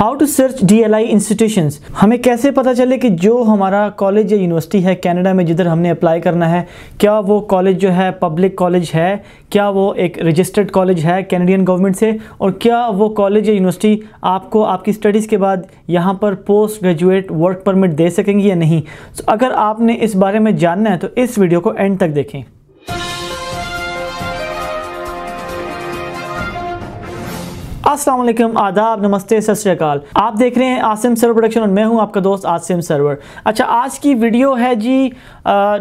how to search D L I institution हमें कैसे पता चले कि जो हमारा कॉलेज या यूनिवर्सिटी है कैनेडा में जिधर हमने अप्लाई करना है क्या वो कॉलेज जो है पब्लिक कॉलेज है क्या वो एक रजिस्टर्ड कॉलेज है कैनेडियन गवर्नमेंट से और क्या वो कॉलेज या यूनिवर्सिटी आपको आपकी स्टडीज़ के बाद यहाँ पर पोस्ट ग्रेजुएट वर्क परमिट दे सकेंगी या नहीं so, अगर आपने इस बारे में जानना है तो इस वीडियो को एंड तक देखें असलम आदाब नमस्ते सत श्रीकाल आप देख रहे हैं आसिम सर्वर प्रोडक्शन और मैं हूं आपका दोस्त आसिम सर्वर अच्छा आज की वीडियो है जी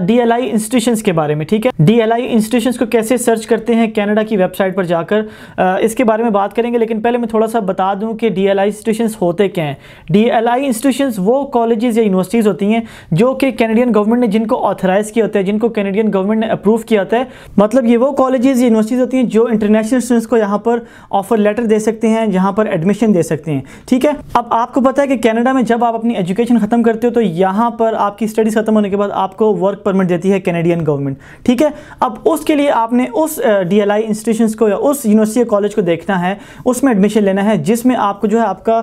डी एल आई इंस्टीट्यूशन के बारे में ठीक है डी एल आई इंस्टीट्यूशन को कैसे सर्च करते हैं कनाडा की वेबसाइट पर जाकर आ, इसके बारे में बात करेंगे लेकिन पहले मैं थोड़ा सा बता दूं कि डी एल आई इंस्टीट्यूशन होते क्या हैं डी एल आई इंस्टीट्यूशन वो कॉलेज या यूनिवर्सिटीज़ होती हैं जो कि कैनेडियन गवर्नमेंट ने जिनको ऑथराइज़ किया होता है जिनको कैनेडियन गवर्नमेंट ने अप्रूव किया होता है मतलब ये वो या यूनिवर्सिटीज़ होती हैं जो इंटरनेशनल स्टूडेंट्स को यहाँ पर ऑफर लेटर दे सकते सकते हैं जहां पर एडमिशन दे सकते हैं ठीक है अब आपको पता है कि कनाडा में जब आप अपनी एजुकेशन ख़त्म करते हो तो यहां पर आपकी स्टडीज़ ख़त्म होने के बाद आपको वर्क परमिट देती है कैनेडियन गवर्नमेंट ठीक है अब उसके लिए आपने उस डी एल इंस्टीट्यूशन को या उस यूनिवर्सिटी कॉलेज को देखना है उसमें एडमिशन लेना है जिसमें आपको जो है आपका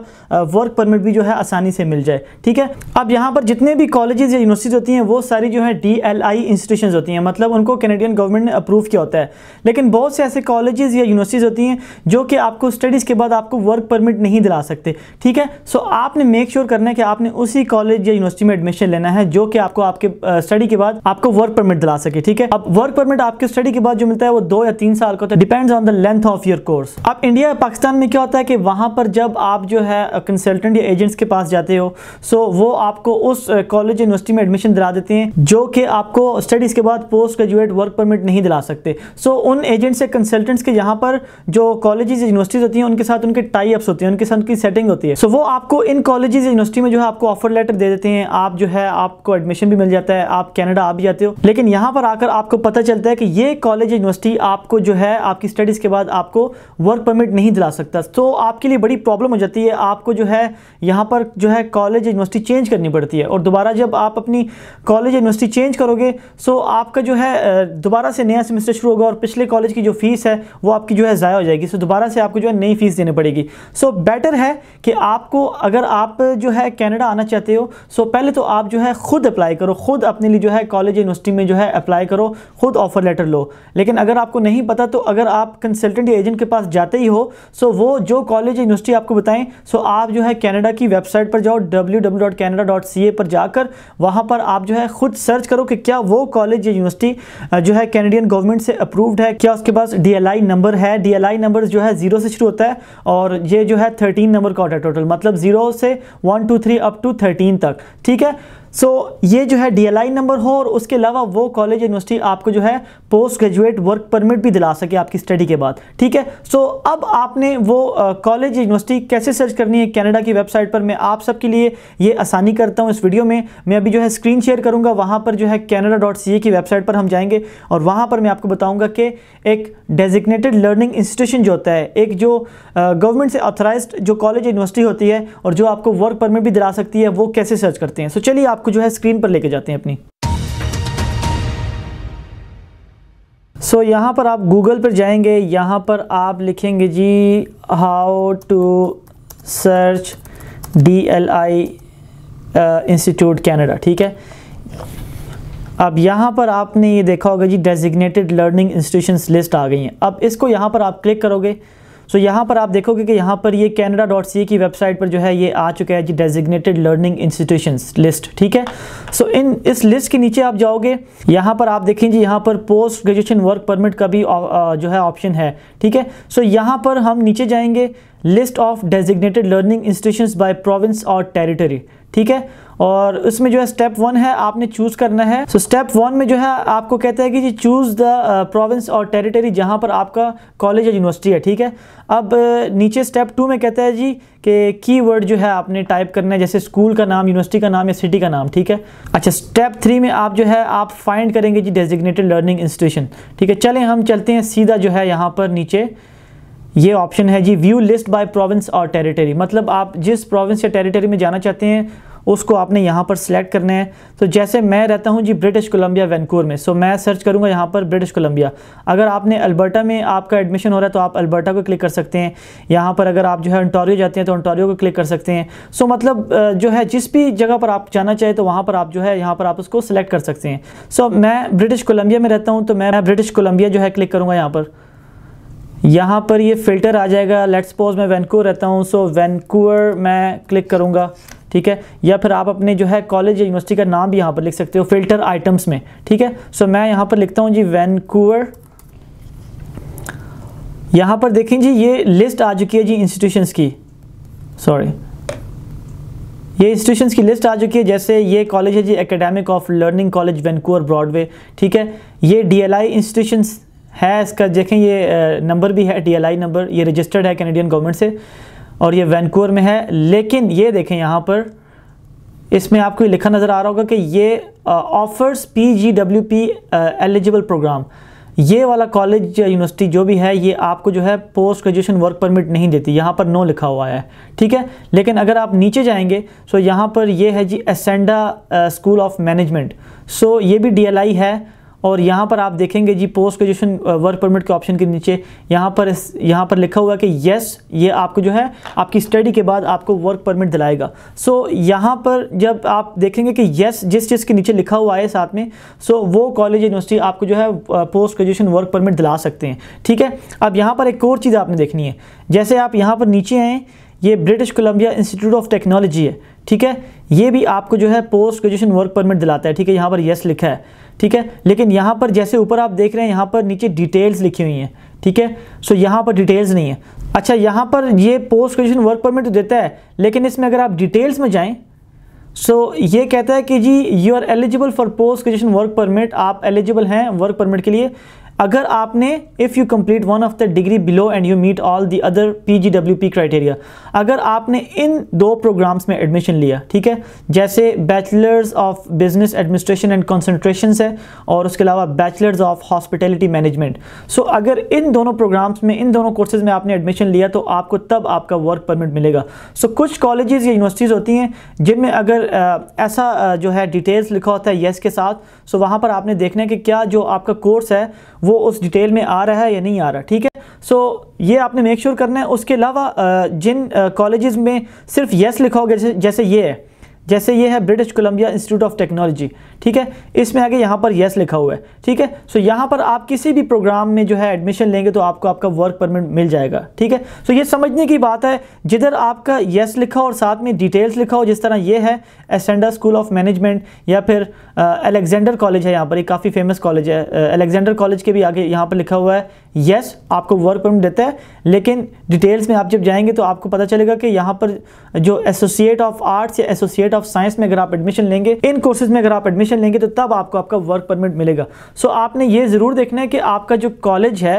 वर्क परमिट भी जो है आसानी से मिल जाए ठीक है अब यहां पर जितने भी कॉलेजेस या यूनिवर्सिटीज़ होती हैं वो सारी जो है डी एल इंस्टीट्यूशन होती हैं मतलब उनको कैनेडियन गवर्नमेंट ने अप्रूव किया होता है लेकिन बहुत से ऐसे कॉलेजेस या यूनिवर्सिटीज़ होती हैं जो कि आपको स्टडीज़ इसके बाद आपको वर्क परमिट नहीं दिला सकते ठीक है सो आपने मेक श्योर sure करना है कि आपने उसी कॉलेज या यूनिवर्सिटी में एडमिशन लेना है जो कि आपको आपके स्टडी के बाद आपको वर्क परमिट दिला सके ठीक है अब वर्क परमिट आपके स्टडी के बाद जो मिलता है वो दो या तीन साल का depends on the length of your course अब इंडिया या पाकिस्तान में क्या होता है कि वहां पर जब आप जो है कंसल्टेंट या एजेंट्स के पास जाते हो सो वो आपको उस कॉलेज यूनिवर्सिटी में एडमिशन दिला देते हैं जो कि आपको स्टडीज़ के बाद पोस्ट ग्रेजुएट वर्क परमिट नहीं दिला सकते सो so, उन एजेंट्स या कंसल्टेंट्स के यहाँ पर जो कॉलेजेस यूनिवर्सिटीज़ होती हैं उनके साथ उनके टाई अप्स होते हैं उनके साथ उनकी सेटिंग होती है सो so, वो आपको इन कॉलेज यूनिवर्सिटी में जो है आपको ऑफर लेटर दे देते हैं आप जो है आपको एडमिशन भी मिल जाता है आप कैनेडा आ भी जाते हो लेकिन यहाँ पर आकर आपको पता चलता है कि ये कॉलेज यूनिवर्सिटी आपको जो है आपकी स्टडीज़ के बाद आपको वर्क परमिट नहीं दिला सकता तो आपके लिए बड़ी प्रॉब्लम हो जाती है आपको जो है यहाँ पर जो है कॉलेज यूनिवर्सिटी चेंज करनी पड़ती है और दोबारा जब आप अपनी कॉलेज यूनिवर्सिटी चेंज करोगे सो आपका जो है दोबारा से नया सेमेस्टर शुरू होगा और पिछले कॉलेज की जो फीस है वो आपकी जो है ज़ाया हो जाएगी सो दोबारा से आपको जो है नई फ़ीस देनी पड़ेगी सो so, बेटर है कि आपको अगर आप जो है कनाडा आना चाहते हो सो so, पहले तो आप जो है ख़ुद अप्लाई करो ख़ुद अपने लिए जो है कॉलेज यूनिवर्सिटी में जो है अप्लाई करो ख़ुद ऑफ़र लेटर लो लेकिन अगर आपको नहीं पता तो अगर आप कंसल्टेंट या एजेंट के पास जाते ही हो सो so वो जो कॉलेज यूनिवर्सिटी आपको बताएं सो आप जो है कैनेडा की वेबसाइट पर जाओ डब्ल्यू पर जाकर वहाँ पर आप जो है ख़ुद सर्च करो कि क्या वो कॉलेज या यूनिवर्सिटी जो है कैनेडियन गवर्नमेंट से अप्रूव्ड है क्या उसके पास डी नंबर है डी नंबर जो है जीरो से शुरू होता है और ये जो है थर्टीन नंबर का ऑर्डर टोटल मतलब जीरो से one two three up to thirteen तक ठीक है सो so, ये जो है डीएलआई नंबर हो और उसके अलावा वो कॉलेज यूनिवर्सिटी आपको जो है पोस्ट ग्रेजुएट वर्क परमिट भी दिला सके आपकी स्टडी के बाद ठीक है सो so, अब आपने वो कॉलेज यूनिवर्सिटी कैसे सर्च करनी है कनाडा की वेबसाइट पर मैं आप सबके लिए ये आसानी करता हूँ इस वीडियो में मैं अभी जो है स्क्रीन शेयर करूँगा वहाँ पर जो है कैनेडा की वेबसाइट पर हम जाएंगे और वहाँ पर मैं आपको बताऊँगा कि एक डेजिग्नेटेड लर्निंग इंस्टीट्यूशन जो होता है एक जो गवर्नमेंट से ऑथराइज जो कॉलेज यूनिवर्सिटी होती है और जो आपको वर्क परमिट भी दिला सकती है वो कैसे सर्च करते हैं सो चलिए आप आपको जो है स्क्रीन पर लेके जाते हैं अपनी सो so, यहाँ पर आप गूगल पर जाएंगे यहाँ पर आप लिखेंगे जी how to search D L I institute Canada ठीक है अब यहाँ पर आपने ये देखा होगा जी डेजिग्नेटेड लर्निंग इंस्टीट्यूशंस लिस्ट आ गई हैं अब इसको यहाँ पर आप क्लिक करोगे सो so, यहाँ पर आप देखोगे कि यहाँ पर ये कैनेडा डॉट सी की वेबसाइट पर जो है ये आ चुका है जी डेजिग्नेटेड लर्निंग इंस्टीट्यूशन लिस्ट ठीक है सो so, इन इस लिस्ट के नीचे आप जाओगे यहाँ पर आप देखें जी यहाँ पर पोस्ट ग्रेजुएशन वर्क परमिट का भी uh, uh, जो है ऑप्शन है ठीक है सो so, यहाँ पर हम नीचे जाएंगे list of designated learning institution by province और टेरिटरी ठीक है और उसमें जो है स्टेप वन है आपने चूज़ करना है सो स्टेप वन में जो है आपको कहता है कि जी चूज़ द प्रोविंस और टेरिटरी जहाँ पर आपका कॉलेज या यूनिवर्सिटी है ठीक है अब uh, नीचे स्टेप टू में कहते हैं जी कि की वर्ड जो है आपने टाइप करना है जैसे स्कूल का नाम यूनिवर्सिटी का नाम या सिटी का नाम ठीक है अच्छा स्टेप थ्री में आप जो है आप फाइंड करेंगे जी डेजिग्नेटेड लर्निंग इंस्टीट्यूशन ठीक है चलें हम चलते हैं सीधा जो है यहाँ पर नीचे ये ऑप्शन है जी व्यू लिस्ट बाय प्रोविंस और टेरिटरी मतलब आप जिस प्रोविंस या टेरिटरी में जाना चाहते हैं उसको आपने यहाँ पर सिलेक्ट करना है तो जैसे मैं रहता हूँ जी ब्रिटिश कोलंबिया वैनकूवर में सो मैं सर्च करूँगा यहाँ पर ब्रिटिश कोलंबिया अगर आपने अल्बर्टा में आपका एडमिशन हो रहा है तो आप अल्बर्टा को क्लिक कर सकते हैं यहाँ पर अगर आप जो है ऑन्टोरियो जाते हैं तो ऑन्टोरियो को क्लिक कर सकते हैं सो मतलब जो है जिस भी जगह पर आप जाना चाहें तो वहाँ पर आप जो है यहाँ पर आप उसको सिलेक्ट कर सकते हैं सो मैं ब्रिटिश कोलंबिया में रहता हूँ तो मैं ब्रिटिश कोलंबिया जो है क्लिक करूँगा यहाँ पर यहाँ पर ये फ़िल्टर आ जाएगा लेट्स सपोज मैं वैनकूवर रहता हूँ सो वैनकूवर मैं क्लिक करूँगा ठीक है या फिर आप अपने जो है कॉलेज या यूनिवर्सिटी का नाम भी यहाँ पर लिख सकते हो फिल्टर आइटम्स में ठीक है सो मैं यहाँ पर लिखता हूँ जी वैनकूवर यहाँ पर देखें जी ये लिस्ट आ चुकी है जी इंस्टीट्यूशंस की सॉरी ये इंस्टीट्यूशंस की लिस्ट आ चुकी है जैसे ये कॉलेज है जी academic of learning college Vancouver Broadway ठीक है ये डीएलआई इंस्टीट्यूशंस है इसका देखें ये नंबर भी है डीएलआई नंबर ये रजिस्टर्ड है कैनेडियन गवर्नमेंट से और ये वैनकूवर में है लेकिन ये देखें यहाँ पर इसमें आपको लिखा नज़र आ रहा होगा कि ये offers P G W P eligible programme ये वाला कॉलेज या यूनिवर्सिटी जो भी है ये आपको जो है पोस्ट ग्रेजुएशन वर्क परमिट नहीं देती यहाँ पर नो लिखा हुआ है ठीक है लेकिन अगर आप नीचे जाएंगे सो यहाँ पर ये है जी Ascenda school of management so ये भी डी है और यहाँ पर आप देखेंगे जी पोस्ट ग्रेजुएशन वर्क परमिट के ऑप्शन के नीचे यहाँ पर यहाँ पर लिखा हुआ है कि येस ये आपको जो है आपकी स्टडी के बाद आपको वर्क परमिट दिलाएगा सो so, यहाँ पर जब आप देखेंगे कि येस जिस चीज़ के नीचे लिखा हुआ है साथ में सो so, वो कॉलेज यूनिवर्सिटी आपको जो है पोस्ट ग्रेजुएशन वर्क परमिट दिला सकते हैं ठीक है अब यहाँ पर एक और चीज़ आपने देखनी है जैसे आप यहाँ पर नीचे आएँ ये British Columbia Institute of Technology है ठीक है ये भी आपको जो है पोस्ट ग्रेजुएशन वर्क परमिट दिलाता है ठीक है यहाँ पर येस लिखा है ठीक है लेकिन यहाँ पर जैसे ऊपर आप देख रहे हैं यहाँ पर नीचे डिटेल्स लिखी हुई हैं ठीक है सो यहाँ पर डिटेल्स नहीं है अच्छा यहाँ पर ये पोस्ट ग्रेजुएशन वर्क परमिट देता है लेकिन इसमें अगर आप डिटेल्स में जाएँ सो so, ये कहता है कि जी you are eligible for post graduation work permit आप एलिजिबल हैं वर्क परमिट के लिए अगर आपने if you complete one of the degree below and you meet all the other P G W P criteria अगर आपने इन दो प्रोग्राम्स में एडमिशन लिया ठीक है जैसे bachelors of business administration and concentration है और उसके अलावा bachelors of hospitality management so अगर इन दोनों प्रोग्राम्स में इन दोनों कोर्सेज में आपने एडमिशन लिया तो आपको तब आपका वर्क परमिट मिलेगा सो so, कुछ कॉलेजेस या यूनिवर्सिटीज़ होती हैं जिनमें अगर आ, ऐसा जो है डिटेल्स लिखा होता है येस के साथ सो so, वहाँ पर आपने देखना है कि क्या जो आपका कोर्स है वो उस डिटेल में आ रहा है या नहीं आ रहा ठीक है सो so, ये आपने मेक श्योर sure करना है उसके अलावा जिन कॉलेजेस में सिर्फ येस लिखा होगा जैसे ये है जैसे ये है British Columbia Institute of Technology ठीक है इसमें आगे यहाँ पर येस लिखा हुआ है ठीक है सो यहाँ पर आप किसी भी प्रोग्राम में जो है एडमिशन लेंगे तो आपको आपका वर्क परमिट मिल जाएगा ठीक है सो ये समझने की बात है जिधर आपका येस लिखा हो और साथ में डिटेल्स लिखा हो जिस तरह ये है एसेंडा स्कूल ऑफ मैनेजमेंट या फिर अलेक्जेंडर uh, कॉलेज है यहाँ पर एक काफ़ी फेमस कॉलेज है अलेक्जेंडर uh, कॉलेज के भी आगे यहाँ पर लिखा हुआ है येस आपको वर्क परमिट देता है लेकिन डिटेल्स में आप जब जाएंगे तो आपको पता चलेगा कि यहाँ पर जो एसोसिएट ऑफ आर्ट्स या एसोसिएट ऑफ साइंस में अगर आप एडमिशन लेंगे इन कोर्सेज में अगर आप एडमिशन लेंगे तो तब आपको आपका वर्क परमिट मिलेगा सो so, आपने ये ज़रूर देखना है कि आपका जो कॉलेज है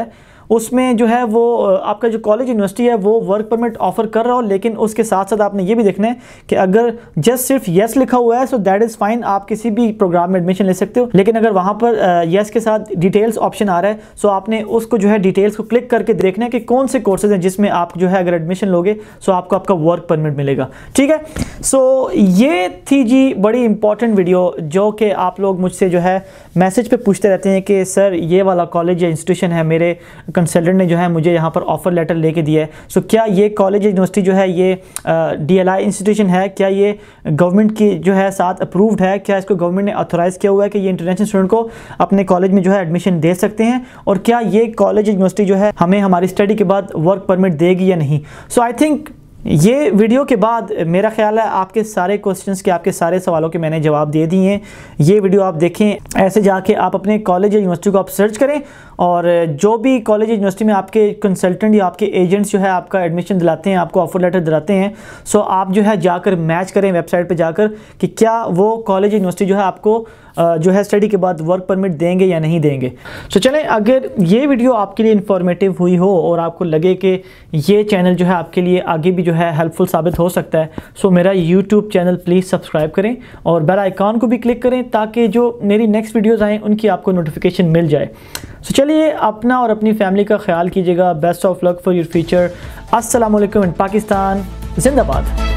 उसमें जो है वो आपका जो कॉलेज यूनिवर्सिटी है वो वर्क परमिट ऑफर कर रहा हो लेकिन उसके साथ साथ आपने ये भी देखना है कि अगर जस्ट सिर्फ येस लिखा हुआ है सो दैट इज़ फाइन आप किसी भी प्रोग्राम में एडमिशन ले सकते हो लेकिन अगर वहाँ पर येस के साथ डिटेल्स ऑप्शन आ रहा है सो आपने उसको जो है डिटेल्स को क्लिक करके देखना है कि कौन से कोर्सेज हैं जिसमें आप जो है अगर एडमिशन लोगे सो आपको आपका वर्क परमिट मिलेगा ठीक है सो ये थी जी बड़ी इंपॉर्टेंट वीडियो जो कि आप लोग मुझसे जो है मैसेज पर पूछते रहते हैं कि सर ये वाला कॉलेज या इंस्टीट्यूशन है मेरे कंसल्टेंट ने जो है मुझे यहाँ पर ऑफर लेटर लेके दिया है सो क्या ये कॉलेज यूनिवर्सिटी जो है ये डी एल आई इंस्टीट्यूशन है क्या ये गवर्नमेंट की जो है साथ अप्रूव्ड है क्या इसको गवर्नमेंट ने ऑथोराइज़ किया हुआ है कि ये इंटरनेशनल स्टूडेंट को अपने कॉलेज में जो है एडमिशन दे सकते हैं और क्या ये कॉलेज यूनिवर्सिटी जो है हमें हमारी स्टडी के बाद वर्क परमिट देगी या नहीं सो आई थिंक ये वीडियो के बाद मेरा ख्याल है आपके सारे क्वेश्चंस के आपके सारे सवालों के मैंने जवाब दे दिए हैं ये वीडियो आप देखें ऐसे जाके आप अपने कॉलेज या यूनिवर्सिटी को आप सर्च करें और जो भी कॉलेज या यूनिवर्सिटी में आपके कंसल्टेंट या आपके एजेंट्स जो है आपका एडमिशन दिलाते हैं आपको ऑफर लेटर दिलाते हैं सो आप जो है जाकर मैच करें वेबसाइट पर जाकर कि क्या वो कॉलेज यूनिवर्सिटी जो है आपको जो है स्टडी के बाद वर्क परमिट देंगे या नहीं देंगे तो चलें अगर ये वीडियो आपके लिए इन्फॉर्मेटिव हुई हो और आपको लगे कि ये चैनल जो है आपके लिए आगे भी जो है है हेल्पफुल साबित हो सकता है सो मेरा यूट्यूब चैनल प्लीज़ सब्सक्राइब करें और बेल आइकॉन को भी क्लिक करें ताकि जो मेरी नेक्स्ट वीडियोज़ आएँ उनकी आपको नोटिफिकेशन मिल जाए सो चलिए अपना और अपनी फैमिली का ख्याल कीजिएगा best of luck for your future Aslam इन पाकिस्तान जिंदाबाद